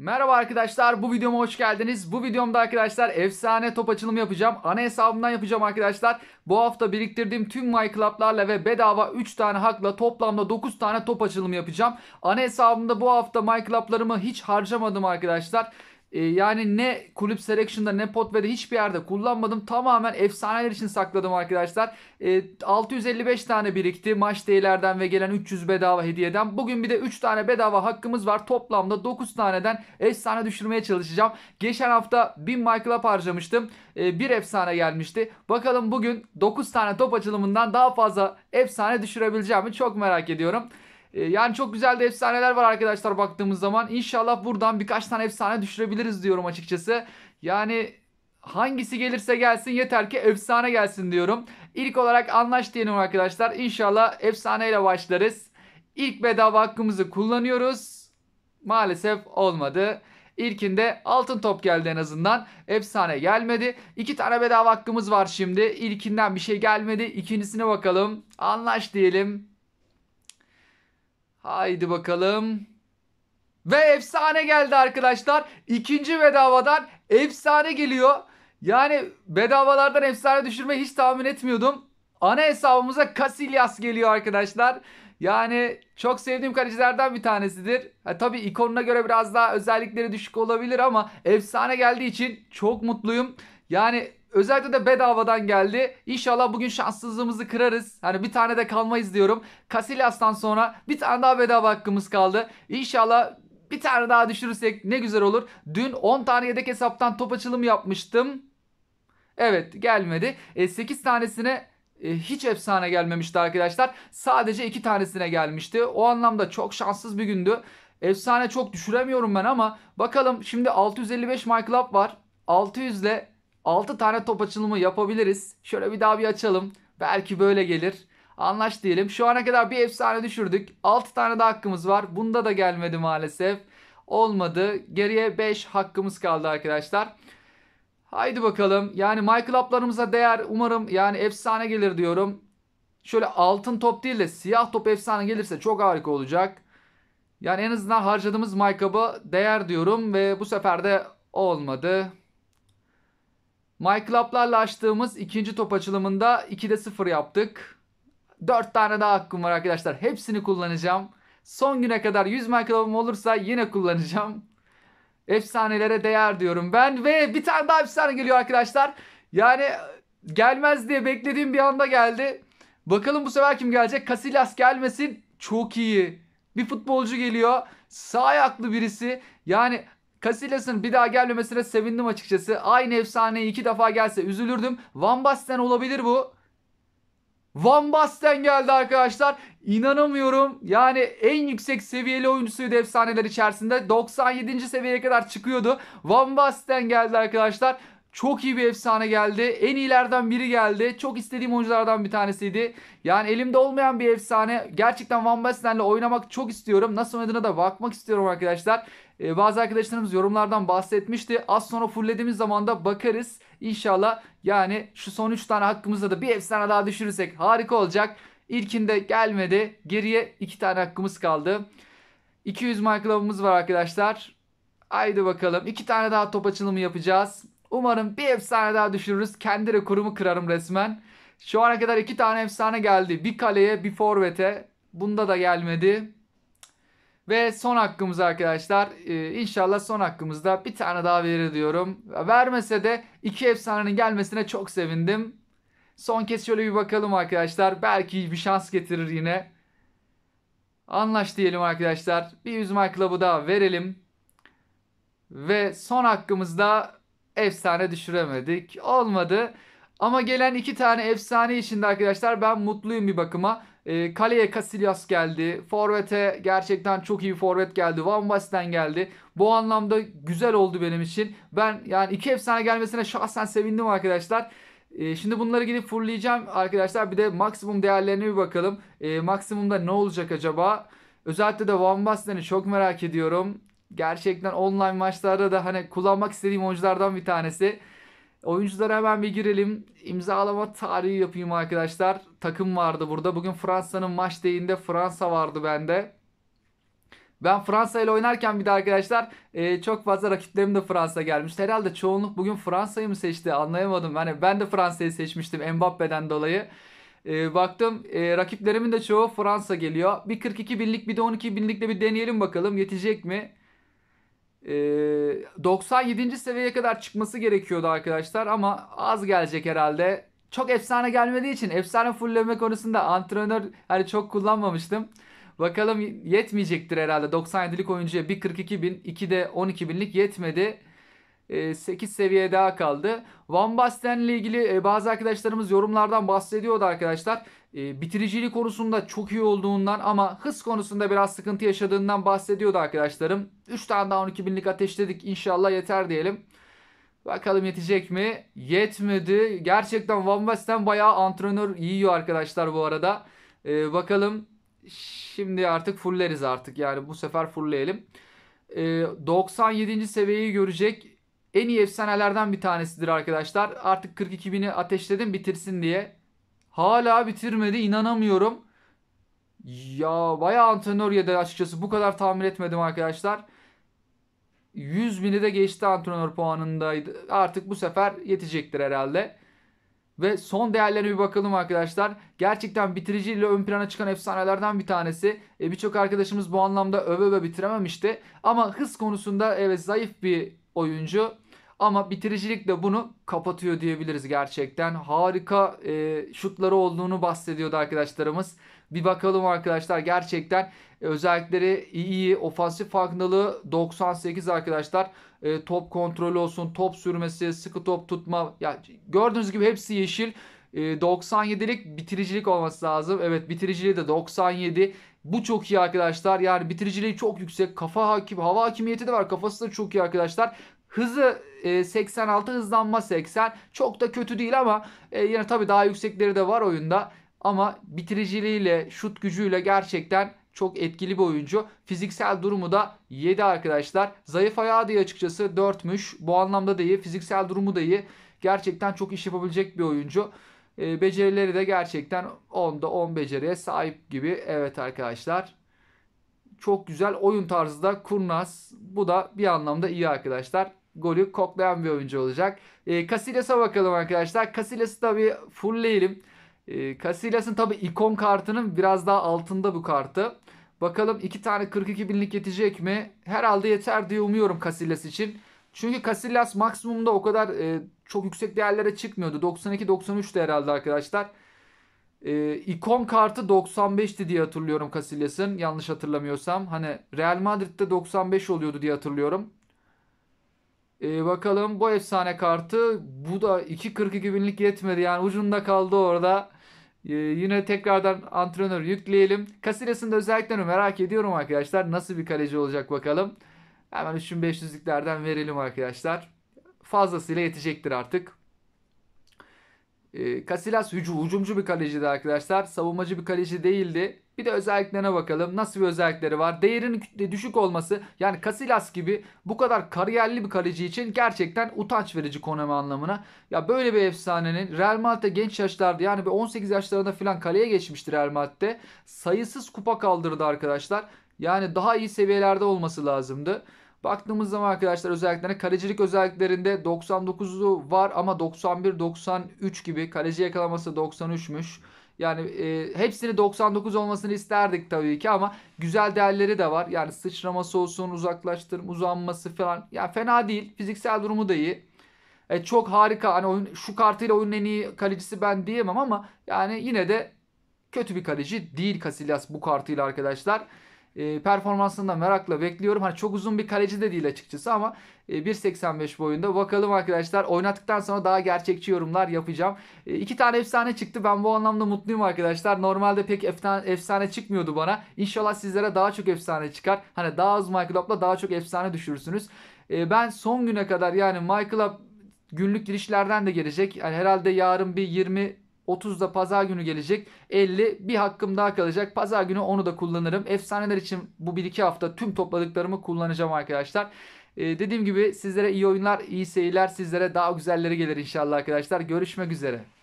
Merhaba arkadaşlar bu videoma hoş geldiniz. Bu videomda arkadaşlar efsane top açılımı yapacağım. Ana hesabımdan yapacağım arkadaşlar. Bu hafta biriktirdiğim tüm my ve bedava 3 tane hakla toplamda 9 tane top açılımı yapacağım. Ana hesabımda bu hafta my hiç harcamadım arkadaşlar. Ee, yani ne kulüp selection'da ne potverde hiçbir yerde kullanmadım. Tamamen efsaneler için sakladım arkadaşlar. E, ee, 655 tane birikti maç değerlerden ve gelen 300 bedava hediyeden. Bugün bir de 3 tane bedava hakkımız var. Toplamda 9 taneden efsane düşürmeye çalışacağım. Geçen hafta 1000 Michael Up harcamıştım. E, bir efsane gelmişti. Bakalım bugün 9 tane top açılımından daha fazla efsane düşürebileceğimi çok merak ediyorum. Ee, yani çok güzel de efsaneler var arkadaşlar baktığımız zaman. İnşallah buradan birkaç tane efsane düşürebiliriz diyorum açıkçası. Yani hangisi gelirse gelsin yeter ki efsane gelsin diyorum. İlk olarak anlaş diyelim arkadaşlar. İnşallah efsaneyle başlarız. İlk bedava hakkımızı kullanıyoruz. Maalesef olmadı. İlkinde altın top geldi en azından. Efsane gelmedi. İki tane bedava hakkımız var şimdi. İlkinden bir şey gelmedi. İkincisine bakalım. Anlaş diyelim. Haydi bakalım. Ve efsane geldi arkadaşlar. İkinci bedavadan efsane geliyor. Yani bedavalardan efsane düşürme hiç tahmin etmiyordum. Ana hesabımıza Casillas geliyor arkadaşlar. Yani çok sevdiğim kalecilerden bir tanesidir. Ha, tabii ikonuna göre biraz daha özellikleri düşük olabilir ama efsane geldiği için çok mutluyum. Yani Özellikle de bedavadan geldi. İnşallah bugün şanssızlığımızı kırarız. Hani bir tane de kalmayız diyorum. Casillas'tan sonra bir tane daha bedava hakkımız kaldı. İnşallah bir tane daha düşürürsek ne güzel olur. Dün 10 tane yedek hesaptan top açılımı yapmıştım. Evet gelmedi. E, 8 tanesine e, hiç efsane gelmemişti arkadaşlar. Sadece 2 tanesine gelmişti. O anlamda çok şanssız bir gündü. Efsane çok düşüremiyorum ben ama bakalım şimdi 655 MyClub var. 600 ile 6 tane top açılımı yapabiliriz. Şöyle bir daha bir açalım. Belki böyle gelir. Anlaş diyelim. Şu ana kadar bir efsane düşürdük. 6 tane de hakkımız var. Bunda da gelmedi maalesef. Olmadı. Geriye 5 hakkımız kaldı arkadaşlar. Haydi bakalım. Yani Michael uplarımıza değer. Umarım yani efsane gelir diyorum. Şöyle altın top değil de siyah top efsane gelirse çok harika olacak. Yani en azından harcadığımız Michael'a değer diyorum ve bu sefer de olmadı. My Club'larla açtığımız ikinci top açılımında 2'de 0 yaptık. 4 tane daha hakkım var arkadaşlar. Hepsini kullanacağım. Son güne kadar 100 My Club'ım olursa yine kullanacağım. Efsanelere değer diyorum ben. Ve bir tane daha efsane geliyor arkadaşlar. Yani e, gelmez diye beklediğim bir anda geldi. Bakalım bu sefer kim gelecek? Casillas gelmesin. Çok iyi. Bir futbolcu geliyor. Sağ ayaklı birisi. Yani Casillas'ın bir daha gelmemesine sevindim açıkçası. Aynı efsaneye iki defa gelse üzülürdüm. Van Basten olabilir bu. Van Basten geldi arkadaşlar. İnanamıyorum. Yani en yüksek seviyeli oyuncusuydu efsaneler içerisinde. 97. seviyeye kadar çıkıyordu. Van Basten geldi arkadaşlar. Çok iyi bir efsane geldi. En iyilerden biri geldi. Çok istediğim oyunculardan bir tanesiydi. Yani elimde olmayan bir efsane. Gerçekten Van Basten'le oynamak çok istiyorum. Nasıl oynadığına da bakmak istiyorum arkadaşlar. E, bazı arkadaşlarımız yorumlardan bahsetmişti. Az sonra fullediğimiz zaman da bakarız. İnşallah yani şu son 3 tane hakkımızda da bir efsane daha düşürürsek harika olacak. İlkinde gelmedi. Geriye 2 tane hakkımız kaldı. 200 markalamamız var arkadaşlar. Haydi bakalım. 2 tane daha top açılımı yapacağız. Umarım bir efsane daha düşürürüz. Kendi rekorumu kırarım resmen. Şu ana kadar iki tane efsane geldi. Bir kaleye bir forvete. Bunda da gelmedi. Ve son hakkımız arkadaşlar. Ee, inşallah son hakkımızda bir tane daha verir diyorum. Vermese de iki efsanenin gelmesine çok sevindim. Son kez şöyle bir bakalım arkadaşlar. Belki bir şans getirir yine. Anlaş diyelim arkadaşlar. Bir yüzme club'ı daha verelim. Ve son hakkımızda efsane düşüremedik. Olmadı. Ama gelen iki tane efsane içinde arkadaşlar ben mutluyum bir bakıma. E, kaleye Casillas geldi. Forvet'e gerçekten çok iyi forvet geldi. Van Basten geldi. Bu anlamda güzel oldu benim için. Ben yani iki efsane gelmesine şahsen sevindim arkadaşlar. E, şimdi bunları gidip fulleyeceğim arkadaşlar. Bir de maksimum değerlerine bir bakalım. E, maksimumda ne olacak acaba? Özellikle de Van Basten'i çok merak ediyorum. Gerçekten online maçlarda da hani kullanmak istediğim oyunculardan bir tanesi. Oyunculara hemen bir girelim. İmzalama tarihi yapayım arkadaşlar. Takım vardı burada. Bugün Fransa'nın maç değinde Fransa vardı bende. Ben Fransa ile oynarken bir de arkadaşlar e, çok fazla rakiplerim de Fransa gelmiş. Herhalde çoğunluk bugün Fransa'yı mı seçti anlayamadım. Hani ben de Fransa'yı seçmiştim Mbappe'den dolayı. E, baktım e, rakiplerimin de çoğu Fransa geliyor. Bir 42 binlik bir de 12 binlikle bir deneyelim bakalım yetecek mi? 97. Ee, seviyeye kadar çıkması gerekiyordu arkadaşlar ama az gelecek herhalde. Çok efsane gelmediği için efsane fullleme konusunda antrenör hani çok kullanmamıştım. Bakalım yetmeyecektir herhalde 97'lik oyuncuya 142.000 bin 2 de 12 binlik yetmedi. 8 ee, seviye daha kaldı. Van Basten'le ilgili e, bazı arkadaşlarımız yorumlardan bahsediyordu arkadaşlar. E, bitiriciliği konusunda çok iyi olduğundan ama hız konusunda biraz sıkıntı yaşadığından bahsediyordu arkadaşlarım. 3 tane daha 12 binlik ateşledik inşallah yeter diyelim. Bakalım yetecek mi? Yetmedi. Gerçekten Van Basten bayağı antrenör yiyor arkadaşlar bu arada. Ee, bakalım şimdi artık fulleriz artık yani bu sefer fullleyelim. Ee, 97. seviyeyi görecek en iyi efsanelerden bir tanesidir arkadaşlar. Artık 42.000'i ateşledim bitirsin diye. Hala bitirmedi inanamıyorum. Ya bayağı antrenör da açıkçası. Bu kadar tahmin etmedim arkadaşlar. 100 bini de geçti antrenör puanındaydı. Artık bu sefer yetecektir herhalde. Ve son değerlerine bir bakalım arkadaşlar. Gerçekten bitirici ile ön plana çıkan efsanelerden bir tanesi. E, Birçok arkadaşımız bu anlamda öve öve bitirememişti. Ama hız konusunda evet zayıf bir oyuncu. Ama bitiricilikle bunu kapatıyor diyebiliriz gerçekten. Harika e, şutları olduğunu bahsediyordu arkadaşlarımız. Bir bakalım arkadaşlar gerçekten e, özellikleri iyi, iyi. Ofansif farkındalığı 98 arkadaşlar. E, top kontrolü olsun, top sürmesi, sıkı top tutma. Ya gördüğünüz gibi hepsi yeşil. E, 97'lik bitiricilik olması lazım. Evet bitiriciliği de 97. Bu çok iyi arkadaşlar. Yani bitiriciliği çok yüksek. Kafa hakim, hava hakimiyeti de var. Kafası da çok iyi arkadaşlar. Hızı 86 e, hızlanma 80 çok da kötü değil ama e, yine tabi daha yüksekleri de var oyunda ama bitiriciliğiyle şut gücüyle gerçekten çok etkili bir oyuncu. Fiziksel durumu da 7 arkadaşlar. Zayıf ayağı diye açıkçası 4'müş. Bu anlamda da iyi. Fiziksel durumu da iyi. Gerçekten çok iş yapabilecek bir oyuncu. E, becerileri de gerçekten 10'da 10 beceriye sahip gibi. Evet arkadaşlar çok güzel oyun tarzı da kurnaz. Bu da bir anlamda iyi arkadaşlar. Golü koklayan bir oyuncu olacak. E, Casillas'a bakalım arkadaşlar. Casillas'ı tabi fullleyelim. E, Casillas'ın tabi ikon kartının biraz daha altında bu kartı. Bakalım iki tane 42 binlik yetecek mi? Herhalde yeter diye umuyorum Casillas için. Çünkü Casillas maksimumda o kadar e, çok yüksek değerlere çıkmıyordu. 92-93'te herhalde arkadaşlar. E, ikon kartı 95'ti diye hatırlıyorum Casillas'ın yanlış hatırlamıyorsam. Hani Real Madrid'de 95 oluyordu diye hatırlıyorum. E, bakalım bu efsane kartı bu da 2.42 binlik yetmedi yani ucunda kaldı orada. E, yine tekrardan antrenör yükleyelim. Casillas'ın da özelliklerini merak ediyorum arkadaşlar. Nasıl bir kaleci olacak bakalım. Hemen 3500'lüklerden verelim arkadaşlar. Fazlasıyla yetecektir artık. E, ee, Casillas hücum, hücumcu bir kaleciydi arkadaşlar. Savunmacı bir kaleci değildi. Bir de özelliklerine bakalım. Nasıl bir özellikleri var? Değerinin düşük olması yani Casillas gibi bu kadar kariyerli bir kaleci için gerçekten utanç verici konum anlamına. Ya böyle bir efsanenin Real Madrid'de genç yaşlarda yani bir 18 yaşlarında filan kaleye geçmiştir Real Madrid'de. Sayısız kupa kaldırdı arkadaşlar. Yani daha iyi seviyelerde olması lazımdı. Baktığımız zaman arkadaşlar özelliklerine kalecilik özelliklerinde 99'u var ama 91-93 gibi kaleci yakalaması 93'müş. Yani e, hepsini 99 olmasını isterdik tabii ki ama güzel değerleri de var. Yani sıçraması olsun, uzaklaştırma, uzanması falan. Ya yani fena değil. Fiziksel durumu da iyi. E, çok harika. Hani oyun, şu kartıyla oyunun en iyi kalecisi ben diyemem ama yani yine de kötü bir kaleci değil Casillas bu kartıyla arkadaşlar e, performansını da merakla bekliyorum. Hani çok uzun bir kaleci de değil açıkçası ama e, 1.85 boyunda. Bakalım arkadaşlar oynattıktan sonra daha gerçekçi yorumlar yapacağım. E, iki tane efsane çıktı. Ben bu anlamda mutluyum arkadaşlar. Normalde pek efsane, efsane çıkmıyordu bana. İnşallah sizlere daha çok efsane çıkar. Hani daha az Michael Up'la daha çok efsane düşürürsünüz. E, ben son güne kadar yani Michael Up günlük girişlerden de gelecek. Yani herhalde yarın bir 20 30'da pazar günü gelecek. 50 bir hakkım daha kalacak. Pazar günü onu da kullanırım. Efsaneler için bu 1-2 hafta tüm topladıklarımı kullanacağım arkadaşlar. Ee, dediğim gibi sizlere iyi oyunlar, iyi seyirler. Sizlere daha güzelleri gelir inşallah arkadaşlar. Görüşmek üzere.